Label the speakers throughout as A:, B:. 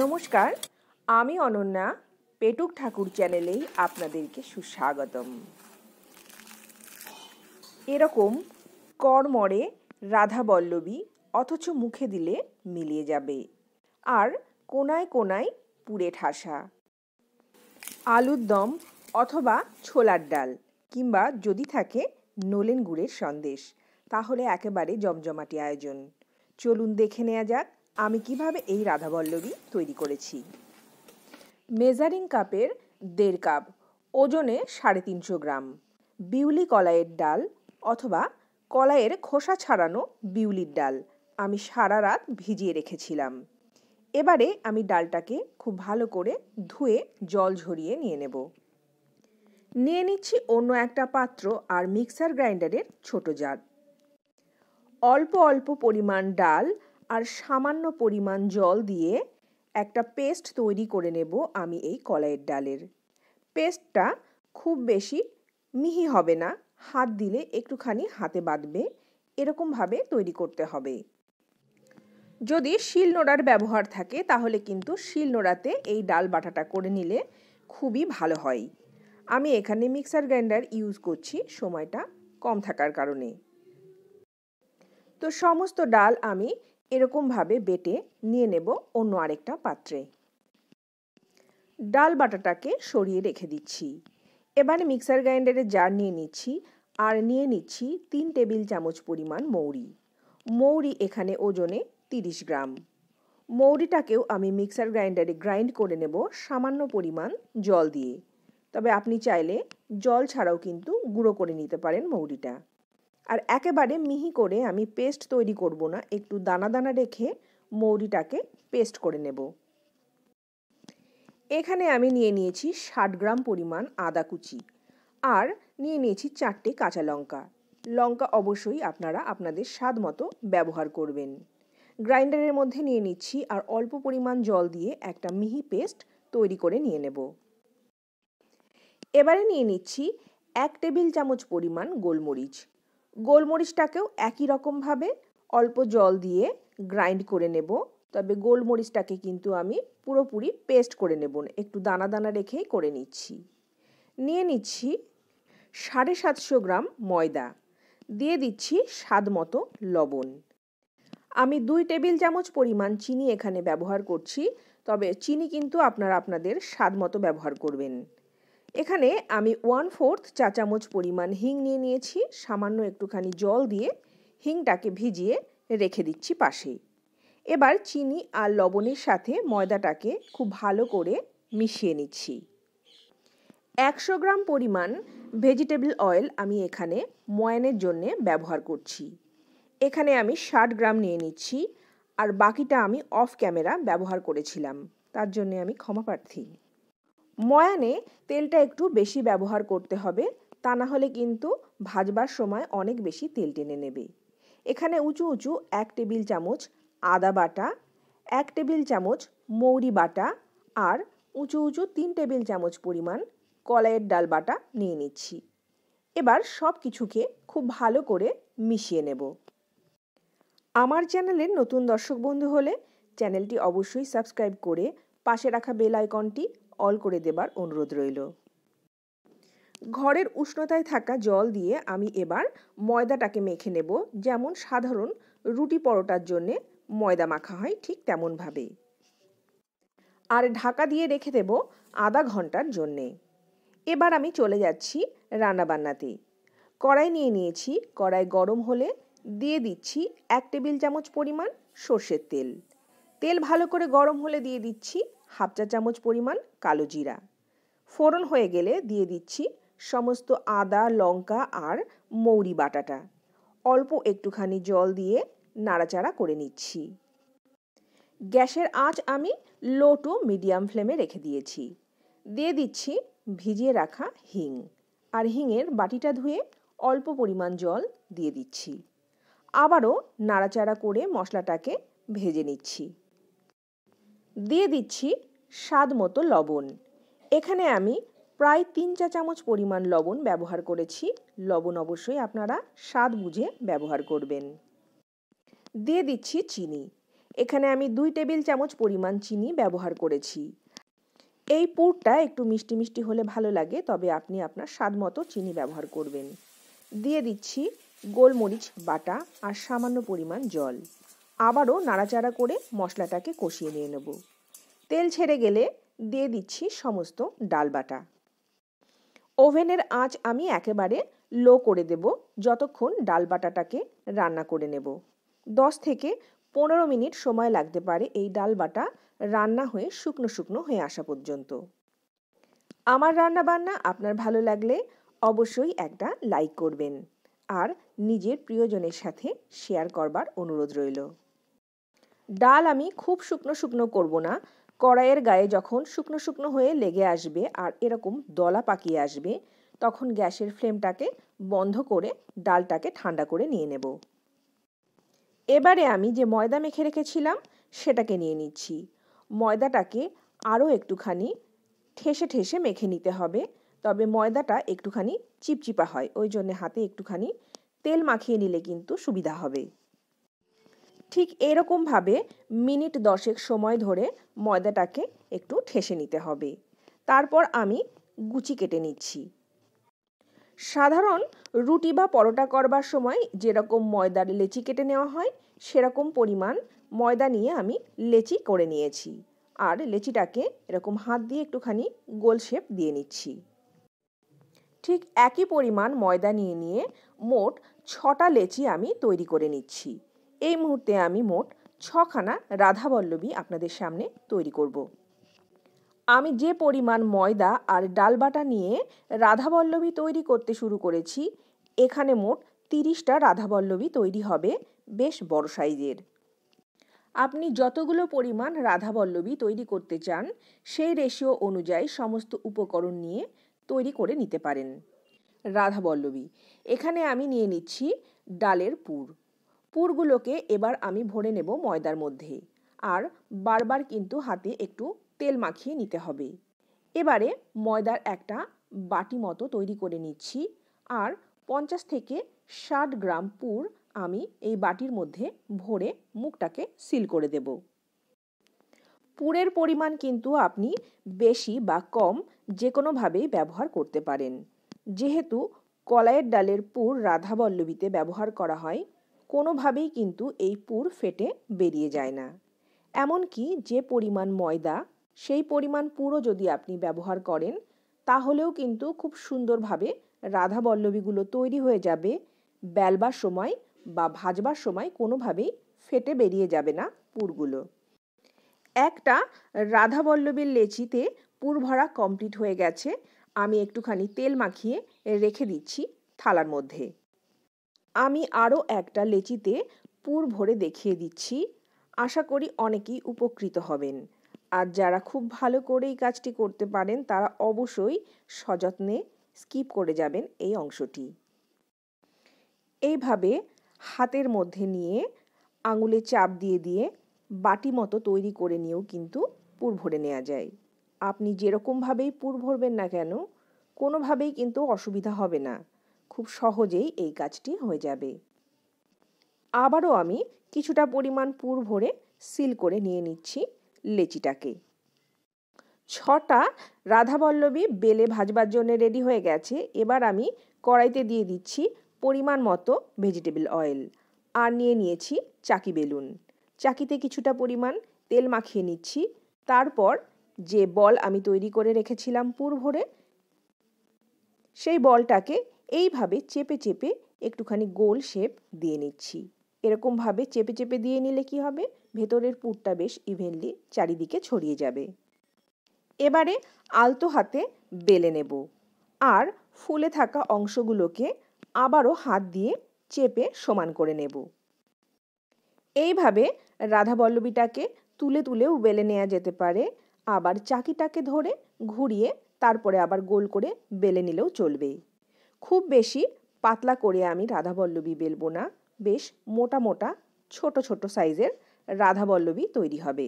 A: নমস্কার আমি অনন্যা পেটুক ঠাকুর চ্যানেলেই আপনাদেরকে সুস্বাগতম এরকম কর্মরে বল্লবী অথচ মুখে দিলে মিলিয়ে যাবে আর কোনায় কোনায় পুড়ে ঠাসা আলুর দম অথবা ছোলার ডাল কিংবা যদি থাকে নলেন গুড়ের সন্দেশ তাহলে একেবারে জমজমাটি আয়োজন চলুন দেখে নেওয়া যাক আমি কিভাবে এই রাধাবল্লভী তৈরি করেছি মেজারিং কাপের দেড় কাপ ওজনে সাড়ে তিনশো গ্রাম বিউলি কলাইয়ের ডাল অথবা কলাইয়ের খোসা ছাড়ানো বিউলির ডাল আমি সারা রাত ভিজিয়ে রেখেছিলাম এবারে আমি ডালটাকে খুব ভালো করে ধুয়ে জল ঝরিয়ে নিয়ে নেব নিয়ে নিচ্ছি অন্য একটা পাত্র আর মিক্সার গ্রাইন্ডারের ছোট জার অল্প অল্প পরিমাণ ডাল আর সামান্য পরিমাণ জল দিয়ে একটা পেস্ট তৈরি করে নেব আমি এই কলাইয়ের ডালের পেস্টটা খুব বেশি মিহি হবে না হাত দিলে একটুখানি হাতে বাঁধবে এরকমভাবে তৈরি করতে হবে যদি শিল নোড়ার ব্যবহার থাকে তাহলে কিন্তু শিল নোড়াতে এই ডাল বাটাটা করে নিলে খুবই ভালো হয় আমি এখানে মিক্সার গ্রাইন্ডার ইউজ করছি সময়টা কম থাকার কারণে তো সমস্ত ডাল আমি এরকমভাবে বেটে নিয়ে নেব অন্য আরেকটা পাত্রে ডাল বাটাটাকে সরিয়ে রেখে দিচ্ছি এবারে মিক্সার গ্রাইন্ডারে জার নিয়ে নিচ্ছি আর নিয়ে নিচ্ছি তিন টেবিল চামচ পরিমাণ মৌরি মৌরি এখানে ওজনে 30 গ্রাম মৌরিটাকেও আমি মিক্সার গ্রাইন্ডারে গ্রাইন্ড করে নেব সামান্য পরিমাণ জল দিয়ে তবে আপনি চাইলে জল ছাড়াও কিন্তু গুঁড়ো করে নিতে পারেন মৌরিটা আর একেবারে মিহি করে আমি পেস্ট তৈরি করব না একটু দানা দানা রেখে মৌরিটাকে পেস্ট করে নেব এখানে আমি নিয়ে নিয়েছি ষাট গ্রাম পরিমাণ আদা কুচি আর নিয়ে নিয়েছি চারটে কাঁচা লঙ্কা লঙ্কা অবশ্যই আপনারা আপনাদের স্বাদ মতো ব্যবহার করবেন গ্রাইন্ডারের মধ্যে নিয়ে নিচ্ছি আর অল্প পরিমাণ জল দিয়ে একটা মিহি পেস্ট তৈরি করে নিয়ে নেব এবারে নিয়ে নিচ্ছি এক টেবিল চামচ পরিমাণ গোলমরিচ গোলমরিচটাকেও একই রকমভাবে অল্প জল দিয়ে গ্রাইন্ড করে নেব তবে গোলমরিচটাকে কিন্তু আমি পুরোপুরি পেস্ট করে নেব একটু দানা দানা রেখেই করে নিচ্ছি নিয়ে নিচ্ছি সাড়ে সাতশো গ্রাম ময়দা দিয়ে দিচ্ছি স্বাদ মতো লবণ আমি দুই টেবিল চামচ পরিমাণ চিনি এখানে ব্যবহার করছি তবে চিনি কিন্তু আপনারা আপনাদের স্বাদ মতো ব্যবহার করবেন এখানে আমি ওয়ান ফোর্থ চা চামচ পরিমাণ হিং নিয়ে নিয়েছি সামান্য একটুখানি জল দিয়ে হিংটাকে ভিজিয়ে রেখে দিচ্ছি পাশেই এবার চিনি আর লবণের সাথে ময়দাটাকে খুব ভালো করে মিশিয়ে নিচ্ছি একশো গ্রাম পরিমাণ ভেজিটেবল অয়েল আমি এখানে ময়নের জন্যে ব্যবহার করছি এখানে আমি ষাট গ্রাম নিয়ে নিচ্ছি আর বাকিটা আমি অফ ক্যামেরা ব্যবহার করেছিলাম তার জন্যে আমি ক্ষমা প্রার্থী ময়ানে তেলটা একটু বেশি ব্যবহার করতে হবে তা না হলে কিন্তু ভাজবার সময় অনেক বেশি তেল টেনে নেবে এখানে উঁচু উঁচু এক টেবিল চামচ আদা বাটা এক টেবিল চামচ মৌরি বাটা আর উঁচু উঁচু তিন টেবিল চামচ পরিমাণ কলাইয়ের ডাল বাটা নিয়ে নিচ্ছি এবার সব কিছুকে খুব ভালো করে মিশিয়ে নেব আমার চ্যানেলের নতুন দর্শক বন্ধু হলে চ্যানেলটি অবশ্যই সাবস্ক্রাইব করে পাশে রাখা বেল আইকনটি অল করে দেবার অনুরোধ রইল ঘরের উষ্ণতায় থাকা জল দিয়ে আমি এবার ময়দাটাকে মেখে নেব যেমন সাধারণ রুটি পরোটার জন্যে ময়দা মাখা হয় ঠিক তেমনভাবেই আর ঢাকা দিয়ে রেখে দেব আধা ঘন্টার জন্যে এবার আমি চলে যাচ্ছি রান্নাবান্নাতে কড়াই নিয়ে নিয়েছি কড়াই গরম হলে দিয়ে দিচ্ছি এক টেবিল চামচ পরিমাণ সর্ষের তেল তেল ভালো করে গরম হলে দিয়ে দিচ্ছি হাফ চা চামচ পরিমাণ কালো জিরা ফোড়ন হয়ে গেলে দিয়ে দিচ্ছি সমস্ত আদা লঙ্কা আর মৌরি বাটাটা অল্প একটুখানি জল দিয়ে নাড়াচাড়া করে নিচ্ছি গ্যাসের আঁচ আমি লো টু মিডিয়াম ফ্লেমে রেখে দিয়েছি দিয়ে দিচ্ছি ভিজিয়ে রাখা হিং আর হিংয়ের বাটিটা ধুয়ে অল্প পরিমাণ জল দিয়ে দিচ্ছি আবারও নাড়াচাড়া করে মশলাটাকে ভেজে নিচ্ছি দিয়ে দিচ্ছি স্বাদ মতো লবণ এখানে আমি প্রায় তিন চা চামচ পরিমাণ লবণ ব্যবহার করেছি লবণ অবশ্যই আপনারা স্বাদ বুঝে ব্যবহার করবেন দিয়ে দিচ্ছি চিনি এখানে আমি দুই টেবিল চামচ পরিমাণ চিনি ব্যবহার করেছি এই পুরটা একটু মিষ্টি মিষ্টি হলে ভালো লাগে তবে আপনি আপনার স্বাদ মতো চিনি ব্যবহার করবেন দিয়ে দিচ্ছি গোলমরিচ বাটা আর সামান্য পরিমাণ জল আবারও নাড়াচাড়া করে মশলাটাকে কষিয়ে নিয়ে নেব তেল ছেড়ে গেলে দিয়ে দিচ্ছি সমস্ত ডাল বাটা ওভেনের আঁচ আমি একেবারে লো করে দেব যতক্ষণ ডাল বাটাটাকে রান্না করে নেব দশ থেকে পনেরো মিনিট সময় লাগতে পারে এই ডাল বাটা রান্না হয়ে শুকনো শুকনো হয়ে আসা পর্যন্ত আমার রান্না বান্না আপনার ভালো লাগলে অবশ্যই একটা লাইক করবেন আর নিজের প্রিয়জনের সাথে শেয়ার করবার অনুরোধ রইল ডাল আমি খুব শুকনো শুকনো করব না কড়াইয়ের গায়ে যখন শুকনো শুকনো হয়ে লেগে আসবে আর এরকম দলা পাকিয়ে আসবে তখন গ্যাসের ফ্লেমটাকে বন্ধ করে ডালটাকে ঠান্ডা করে নিয়ে নেব এবারে আমি যে ময়দা মেখে রেখেছিলাম সেটাকে নিয়ে নিচ্ছি ময়দাটাকে আরও একটুখানি ঠেসে ঠেসে মেখে নিতে হবে তবে ময়দাটা একটুখানি চিপচিপা হয় ওই জন্য হাতে একটুখানি তেল মাখিয়ে নিলে কিন্তু সুবিধা হবে ঠিক এরকমভাবে মিনিট দশেক সময় ধরে ময়দাটাকে একটু ঠেসে নিতে হবে তারপর আমি গুচি কেটে নিচ্ছি সাধারণ রুটি বা পরোটা করবার সময় যেরকম ময়দার লেচি কেটে নেওয়া হয় সেরকম পরিমাণ ময়দা নিয়ে আমি লেচি করে নিয়েছি আর লেচিটাকে এরকম হাত দিয়ে একটুখানি গোল শেপ দিয়ে নিচ্ছি ঠিক একই পরিমাণ ময়দা নিয়ে নিয়ে মোট ছটা লেচি আমি তৈরি করে নিচ্ছি এই মুহূর্তে আমি মোট ছখানা রাধাবল্লভী আপনাদের সামনে তৈরি করব। আমি যে পরিমাণ ময়দা আর ডালবাটা নিয়ে রাধাবল্লভী তৈরি করতে শুরু করেছি এখানে মোট তিরিশটা রাধাবল্লভী তৈরি হবে বেশ বড় সাইজের আপনি যতগুলো পরিমাণ রাধাবল্লভী তৈরি করতে চান সেই রেশিও অনুযায়ী সমস্ত উপকরণ নিয়ে তৈরি করে নিতে পারেন রাধাবল্লভী এখানে আমি নিয়ে নিচ্ছি ডালের পুর পুরগুলোকে এবার আমি ভরে নেব ময়দার মধ্যে আর বারবার কিন্তু হাতে একটু তেল মাখিয়ে নিতে হবে এবারে ময়দার একটা বাটি মতো তৈরি করে নিচ্ছি আর পঞ্চাশ থেকে ষাট গ্রাম পুর আমি এই বাটির মধ্যে ভরে মুখটাকে সিল করে দেব পুরের পরিমাণ কিন্তু আপনি বেশি বা কম যে কোনোভাবেই ব্যবহার করতে পারেন যেহেতু কলাইয়ের ডালের পুর রাধাবল্লভীতে ব্যবহার করা হয় কোনোভাবেই কিন্তু এই পুর ফেটে বেরিয়ে যায় না এমনকি যে পরিমাণ ময়দা সেই পরিমাণ পুরও যদি আপনি ব্যবহার করেন তাহলেও কিন্তু খুব সুন্দরভাবে রাধা বল্লবীগুলো তৈরি হয়ে যাবে বেলবার সময় বা ভাজবার সময় কোনোভাবেই ফেটে বেরিয়ে যাবে না পুরগুলো একটা রাধা বল্লবীর লেচিতে পুর ভরা কমপ্লিট হয়ে গেছে আমি একটুখানি তেল মাখিয়ে রেখে দিচ্ছি থালার মধ্যে আমি আরও একটা লেচিতে পুর ভরে দেখিয়ে দিচ্ছি আশা করি অনেকেই উপকৃত হবেন আর যারা খুব ভালো করে এই কাজটি করতে পারেন তারা অবশ্যই সযত্নে স্কিপ করে যাবেন এই অংশটি এইভাবে হাতের মধ্যে নিয়ে আঙুলে চাপ দিয়ে দিয়ে বাটি মতো তৈরি করে নিয়েও কিন্তু পুর ভরে নেওয়া যায় আপনি যেরকমভাবেই পুর ভরবেন না কেন কোনোভাবেই কিন্তু অসুবিধা হবে না খুব সহজেই এই কাজটি হয়ে যাবে আবারও আমি কিছুটা পরিমাণ পুর ভরে সিল করে নিয়ে নিচ্ছি লেচিটাকে ছটা রাধাবল্লভী বেলে ভাজবার জন্য রেডি হয়ে গেছে এবার আমি কড়াইতে দিয়ে দিচ্ছি পরিমাণ মতো ভেজিটেবল অয়েল আর নিয়ে নিয়েছি চাকি বেলুন চাকিতে কিছুটা পরিমাণ তেল মাখিয়ে নিচ্ছি তারপর যে বল আমি তৈরি করে রেখেছিলাম পুর ভরে সেই বলটাকে এইভাবে চেপে চেপে একটুখানি গোল শেপ দিয়ে নিচ্ছি এরকমভাবে চেপে চেপে দিয়ে নিলে কি হবে ভেতরের পুরটা বেশ ইভেনলি চারিদিকে ছড়িয়ে যাবে এবারে আলতো হাতে বেলে নেব আর ফুলে থাকা অংশগুলোকে আবারও হাত দিয়ে চেপে সমান করে নেব এইভাবে রাধাবল্লবীটাকে তুলে তুলেও বেলে নেওয়া যেতে পারে আবার চাকিটাকে ধরে ঘুরিয়ে তারপরে আবার গোল করে বেলে নিলেও চলবে খুব বেশি পাতলা করে আমি রাধাবল্লবী বেলবো না বেশ মোটা মোটা ছোট ছোট সাইজের রাধাবল্লবী তৈরি হবে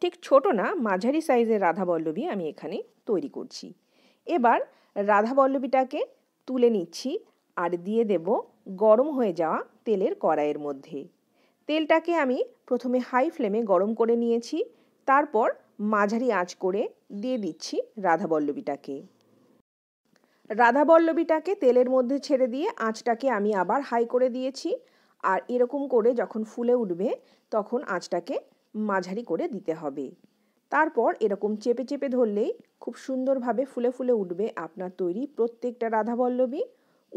A: ঠিক ছোট না মাঝারি সাইজের রাধাবল্লভী আমি এখানে তৈরি করছি এবার রাধাবল্লভীটাকে তুলে নিচ্ছি আর দিয়ে দেব গরম হয়ে যাওয়া তেলের কড়াইয়ের মধ্যে তেলটাকে আমি প্রথমে হাই ফ্লেমে গরম করে নিয়েছি তারপর মাঝারি আঁচ করে দিয়ে দিচ্ছি রাধাবল্লভীটাকে রাধাবল্লবীটাকে তেলের মধ্যে ছেড়ে দিয়ে আঁচটাকে আমি আবার হাই করে দিয়েছি আর এরকম করে যখন ফুলে উঠবে তখন আঁচটাকে মাঝারি করে দিতে হবে তারপর এরকম চেপে চেপে ধরলেই খুব সুন্দরভাবে ফুলে ফুলে উঠবে আপনার তৈরি প্রত্যেকটা বল্লবী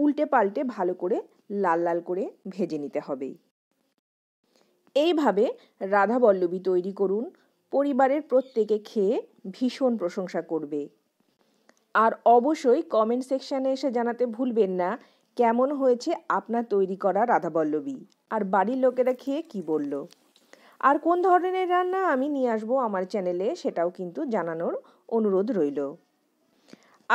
A: উল্টে পাল্টে ভালো করে লাল লাল করে ভেজে নিতে হবে এইভাবে রাধাবল্লবী তৈরি করুন পরিবারের প্রত্যেকে খেয়ে ভীষণ প্রশংসা করবে আর অবশ্যই কমেন্ট সেকশানে এসে জানাতে ভুলবেন না কেমন হয়েছে আপনার তৈরি করা রাধাবল্লবী আর বাড়ির লোকেরা খেয়ে কি বলল আর কোন ধরনের রান্না আমি নিয়ে আসবো আমার চ্যানেলে সেটাও কিন্তু জানানোর অনুরোধ রইল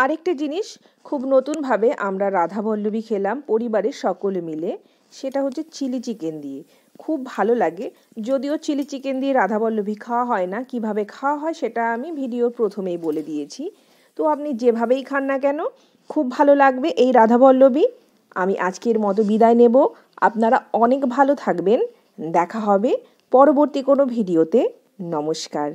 A: আরেকটা জিনিস খুব নতুনভাবে আমরা রাধাবল্লবী খেলাম পরিবারের সকলে মিলে সেটা হচ্ছে চিলি চিকেন দিয়ে খুব ভালো লাগে যদিও চিলি চিকেন দিয়ে রাধাবল্লভী খাওয়া হয় না কিভাবে খাওয়া হয় সেটা আমি ভিডিওর প্রথমেই বলে দিয়েছি তো আপনি যেভাবেই খান না কেন খুব ভালো লাগবে এই রাধাবল্লবী আমি আজকের মতো বিদায় নেব আপনারা অনেক ভালো থাকবেন দেখা হবে পরবর্তী কোনো ভিডিওতে নমস্কার